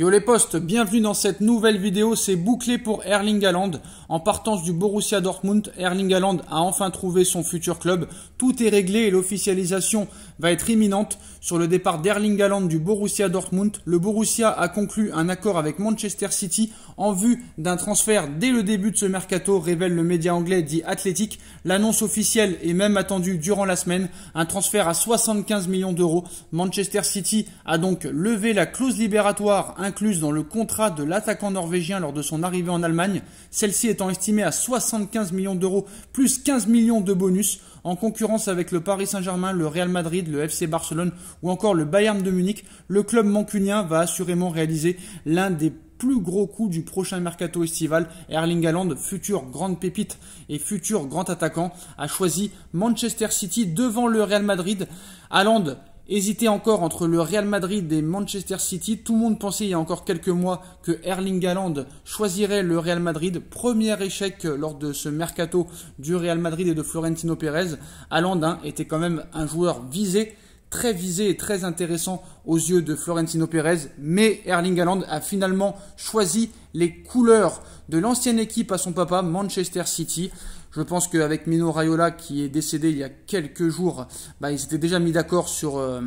Yo les postes, bienvenue dans cette nouvelle vidéo, c'est bouclé pour Erling Haaland. En partance du Borussia Dortmund, Erling Haaland a enfin trouvé son futur club. Tout est réglé et l'officialisation va être imminente sur le départ d'Erling Haaland du Borussia Dortmund. Le Borussia a conclu un accord avec Manchester City en vue d'un transfert dès le début de ce mercato, révèle le média anglais dit Athletic. L'annonce officielle est même attendue durant la semaine, un transfert à 75 millions d'euros. Manchester City a donc levé la clause libératoire incluse dans le contrat de l'attaquant norvégien lors de son arrivée en Allemagne, celle-ci étant estimée à 75 millions d'euros plus 15 millions de bonus, en concurrence avec le Paris Saint-Germain, le Real Madrid, le FC Barcelone ou encore le Bayern de Munich, le club mancunien va assurément réaliser l'un des plus gros coups du prochain mercato estival, Erling Haaland, futur grande pépite et futur grand attaquant, a choisi Manchester City devant le Real Madrid. Haaland hésiter encore entre le Real Madrid et Manchester City. Tout le monde pensait il y a encore quelques mois que Erling Haaland choisirait le Real Madrid. Premier échec lors de ce mercato du Real Madrid et de Florentino Pérez. Haaland hein, était quand même un joueur visé très visé et très intéressant aux yeux de Florentino Pérez, mais Erling Haaland a finalement choisi les couleurs de l'ancienne équipe à son papa, Manchester City. Je pense qu'avec Mino Raiola, qui est décédé il y a quelques jours, bah, ils déjà mis d'accord sur, euh,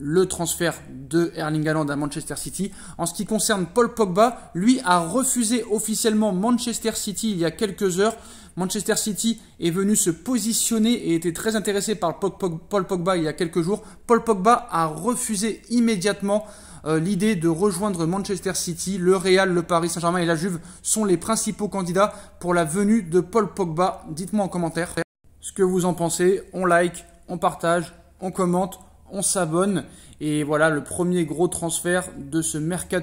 le transfert de Erling Haaland à Manchester City. En ce qui concerne Paul Pogba, lui a refusé officiellement Manchester City il y a quelques heures. Manchester City est venu se positionner et était très intéressé par Paul Pogba il y a quelques jours. Paul Pogba a refusé immédiatement euh, l'idée de rejoindre Manchester City. Le Real, le Paris Saint-Germain et la Juve sont les principaux candidats pour la venue de Paul Pogba. Dites-moi en commentaire ce que vous en pensez. On like, on partage, on commente on s'abonne. Et voilà le premier gros transfert de ce mercato.